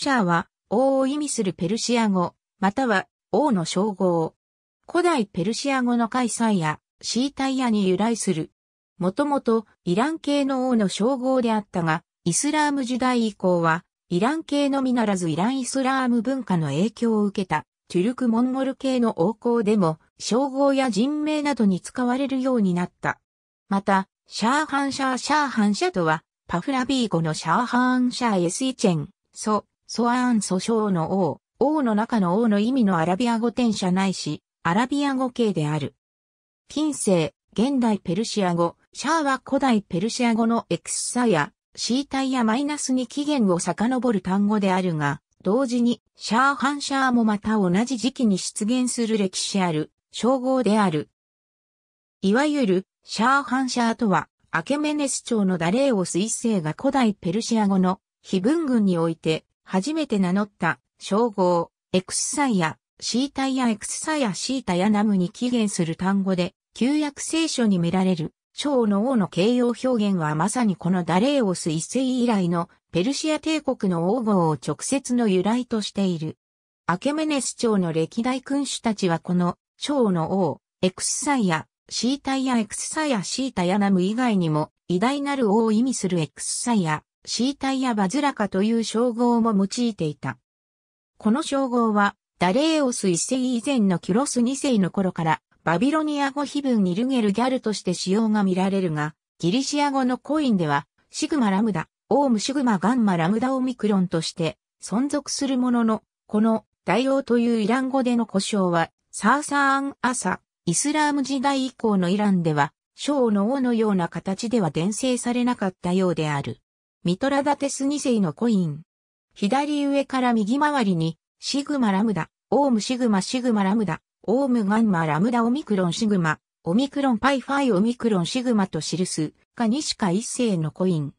シャーは王を意味するペルシア語、または王の称号。古代ペルシア語のカイサイやシータイヤに由来する。もともとイラン系の王の称号であったが、イスラーム時代以降は、イラン系のみならずイランイスラーム文化の影響を受けた、トゥルクモンゴル系の王公でも、称号や人名などに使われるようになった。また、シャーハンシャーシャーハンシャとは、パフラビー語のシャーハンシャーエスイチェン、ソ、ソアーン訴訟の王、王の中の王の意味のアラビア語転写ないし、アラビア語系である。近世、現代ペルシア語、シャーは古代ペルシア語のエクスサや、シータイやマイナスに起源を遡る単語であるが、同時に、シャーハンシャーもまた同じ時期に出現する歴史ある、称号である。いわゆる、シャーハンシャーとは、アケメネス朝のダレーオス一世が古代ペルシア語の非文軍において、初めて名乗った称号、エクスサイア、シータイアエクスサイアシータヤナムに起源する単語で、旧約聖書に見られる、長の王の形容表現はまさにこのダレーオス一世以来のペルシア帝国の王号を直接の由来としている。アケメネス朝の歴代君主たちはこの長の王、エクスサイア、シータイアエクスサイアシータヤナム以外にも偉大なる王を意味するエクスサイア、シータイヤ・バズラカという称号も用いていた。この称号は、ダレーオス一世以前のキュロス二世の頃から、バビロニア語碑文にルゲルギャルとして使用が見られるが、ギリシア語のコインでは、シグマラムダ、オウムシグマガンマラムダオミクロンとして存続するものの、この大王というイラン語での故障は、サーサーン・アサ、イスラーム時代以降のイランでは、ショーの王のような形では伝承されなかったようである。ミトラダテス2世のコイン。左上から右回りに、シグマラムダ、オームシグマシグマラムダ、オームガンマラムダオミクロンシグマ、オミクロンパイファイオミクロンシグマと記す、が西カ一世のコイン。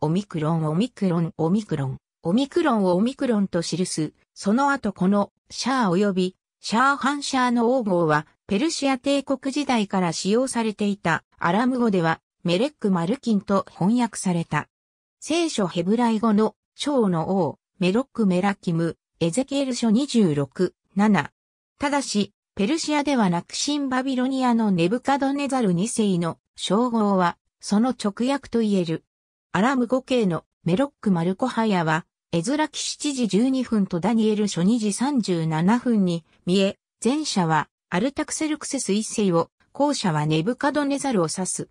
オミクロンオミクロンオミクロン、オミクロンをオミクロンと記す、その後この、シャー及び、シャーハンシャーの王号は、ペルシア帝国時代から使用されていたアラム語では、メレック・マルキンと翻訳された。聖書ヘブライ語の章の王、メロック・メラキム、エゼケール書26、7。ただし、ペルシアではなく新バビロニアのネブカドネザル2世の称号は、その直訳と言える。アラム語系のメロック・マルコハヤは、エズラキ7時12分とダニエル書2時37分に見え、前者はアルタクセルクセス一世を、後者はネブカドネザルを指す。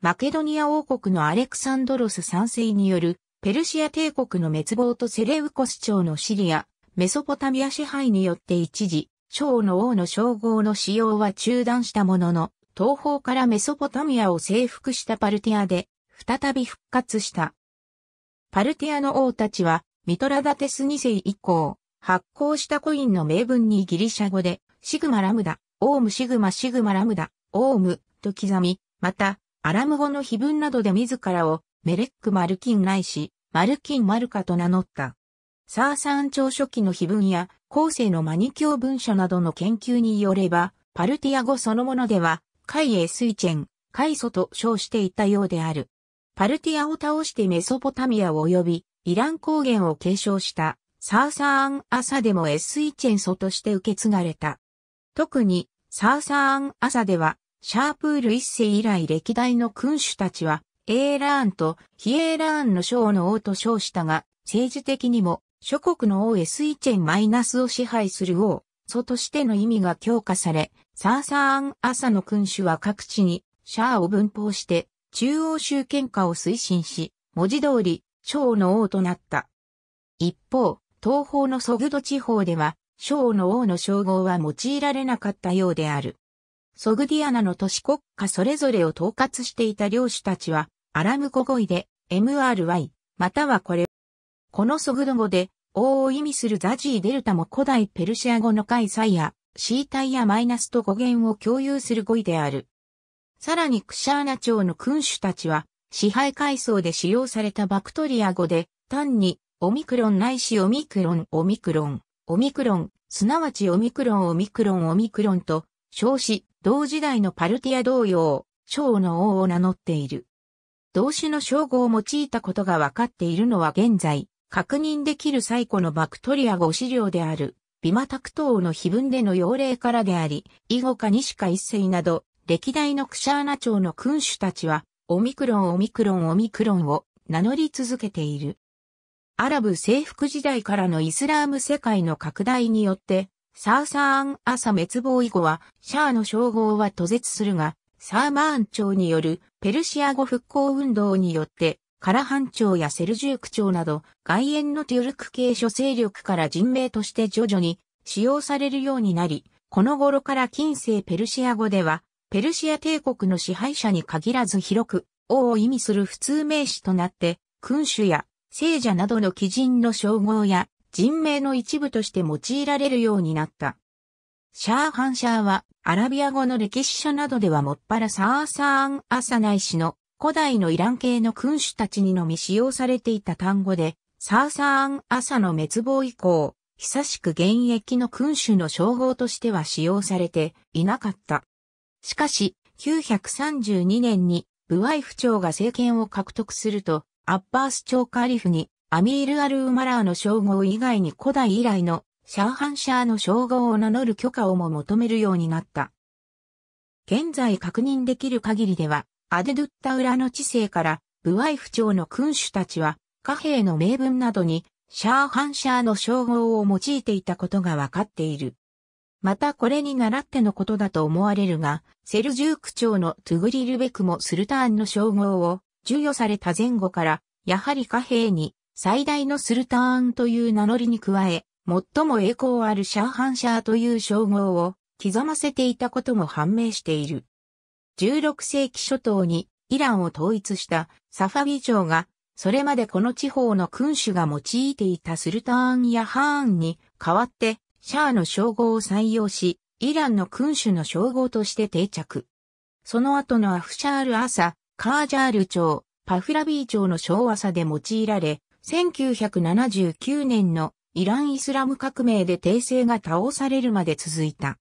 マケドニア王国のアレクサンドロス3世によるペルシア帝国の滅亡とセレウコス朝のシリア、メソポタミア支配によって一時、朝の王の称号の使用は中断したものの、東方からメソポタミアを征服したパルティアで、再び復活した。パルティアの王たちは、ミトラダテス2世以降、発行したコインの名分にギリシャ語で、シグマラムダ、オウムシグマシグマラムダ、オウムと刻み、また、アラム語の碑文などで自らをメレック・マルキンないし、マルキン・マルカと名乗った。サーサン朝初期の碑文や後世のマニキョ文書などの研究によれば、パルティア語そのものでは、カイエ・スイチェン、カイソと称していたようである。パルティアを倒してメソポタミアを及び、イラン高原を継承したサーサーン・アサでもエ・スイチェンソとして受け継がれた。特に、サーサーン・アサでは、シャープール一世以来歴代の君主たちは、エーラーンとヒエーラーンの将の王と称したが、政治的にも諸国の王へスイチェンマイナスを支配する王、祖としての意味が強化され、サーサーン朝の君主は各地にシャーを分封して中央集権化を推進し、文字通り、小の王となった。一方、東方のソグド地方では、小の王の称号は用いられなかったようである。ソグディアナの都市国家それぞれを統括していた領主たちは、アラムコ語彙で、MRY、またはこれ。このソグド語で、王を意味するザジーデルタも古代ペルシア語の開催や、シータイやマイナスと語源を共有する語彙である。さらにクシャーナ朝の君主たちは、支配階層で使用されたバクトリア語で、単に、オミクロンないしオミクロン、オミクロン、オミクロン、すなわちオミクロン、オミクロン、オミクロンと、少子、同時代のパルティア同様、章の王を名乗っている。動詞の称号を用いたことが分かっているのは現在、確認できる最古のバクトリア語資料である、ビマタクト王の碑文での要例からであり、イゴカニシカ一世など、歴代のクシャーナ朝の君主たちは、オミクロンオミクロンオミクロンを名乗り続けている。アラブ征服時代からのイスラーム世界の拡大によって、サーサーン朝滅亡以後は、シャアの称号は途絶するが、サーマーン朝によるペルシア語復興運動によって、カラハン朝やセルジューク朝など、外縁のトゥルク系諸勢力から人名として徐々に使用されるようになり、この頃から近世ペルシア語では、ペルシア帝国の支配者に限らず広く、王を意味する普通名詞となって、君主や聖者などの貴人の称号や人名の一部として用いられるようになった。シャーハンシャーは、アラビア語の歴史書などではもっぱらサーサーン・アサナイ氏の古代のイラン系の君主たちにのみ使用されていた単語で、サーサーン・アサの滅亡以降、久しく現役の君主の称号としては使用されていなかった。しかし、932年にブワイフ長が政権を獲得すると、アッバース朝カリフにアミール・アル・ウマラーの称号以外に古代以来のシャーハンシャーの称号を名乗る許可をも求めるようになった。現在確認できる限りでは、アデドゥッタ裏の知性から、ブワイフ朝の君主たちは、貨幣の名分などに、シャーハンシャーの称号を用いていたことがわかっている。またこれに倣ってのことだと思われるが、セルジューク朝のトゥグリルベクもスルターンの称号を授与された前後から、やはり貨幣に最大のスルターンという名乗りに加え、最も栄光あるシャーハンシャーという称号を刻ませていたことも判明している。16世紀初頭にイランを統一したサファビ朝が、それまでこの地方の君主が用いていたスルターンやハーンに代わってシャーの称号を採用し、イランの君主の称号として定着。その後のアフシャール朝、カージャール朝、パフラビー朝の昭和さで用いられ、1979年のイラン・イスラム革命で帝政が倒されるまで続いた。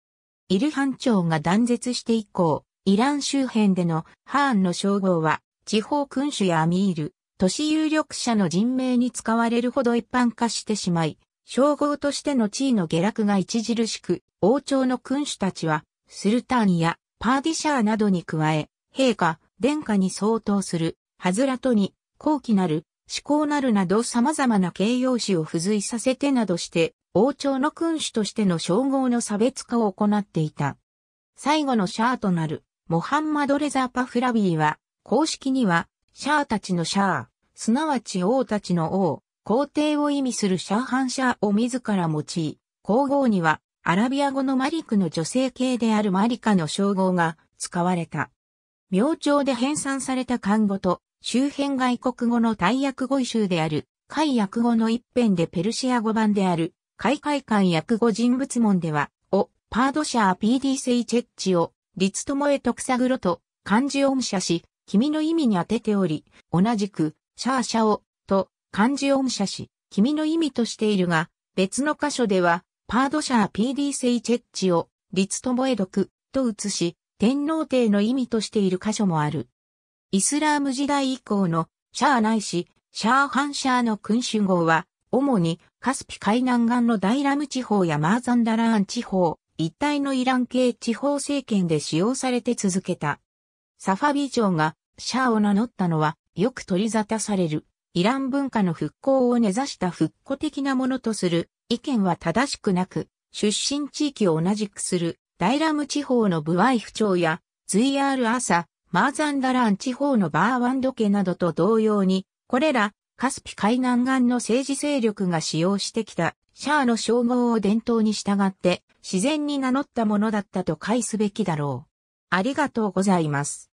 イルハン朝が断絶して以降、イラン周辺でのハーンの称号は、地方君主やアミール、都市有力者の人名に使われるほど一般化してしまい、称号としての地位の下落が著しく、王朝の君主たちは、スルターンやパーディシャーなどに加え、陛下、殿下に相当する、ハズラトに、高貴なる、思考なるなど様々な形容詞を付随させてなどして、王朝の君主としての称号の差別化を行っていた。最後のシャーとなる、モハンマド・レザー・パフラビーは、公式には、シャーたちのシャー、すなわち王たちの王、皇帝を意味するシャーハンシャーを自ら用い、皇后には、アラビア語のマリクの女性系であるマリカの称号が使われた。明朝で編纂された漢語と周辺外国語の大訳語彙集である、海訳語の一辺でペルシア語版である、海海海訳語人物門では、を、パードシャー PD セイチェッチを、リツトモエトクサグロと、漢字音写し、君の意味に当てており、同じく、シャーシャオ、と、漢字音写し、君の意味としているが、別の箇所では、パードシャー PD セイチェッチを、リツトモエドク、と移し、天皇帝の意味としている箇所もある。イスラーム時代以降のシャーないし、シャーハンシャーの君主号は、主にカスピ海南岸のダイラム地方やマーザンダラーン地方、一帯のイラン系地方政権で使用されて続けた。サファビ城がシャーを名乗ったのは、よく取り沙汰される、イラン文化の復興を根ざした復古的なものとする、意見は正しくなく、出身地域を同じくする、ダイラム地方のブワイフ町や、ズイアール・アサ、マーザンダラン地方のバーワンド家などと同様に、これら、カスピ海南岸の政治勢力が使用してきた、シャアの称号を伝統に従って、自然に名乗ったものだったと解すべきだろう。ありがとうございます。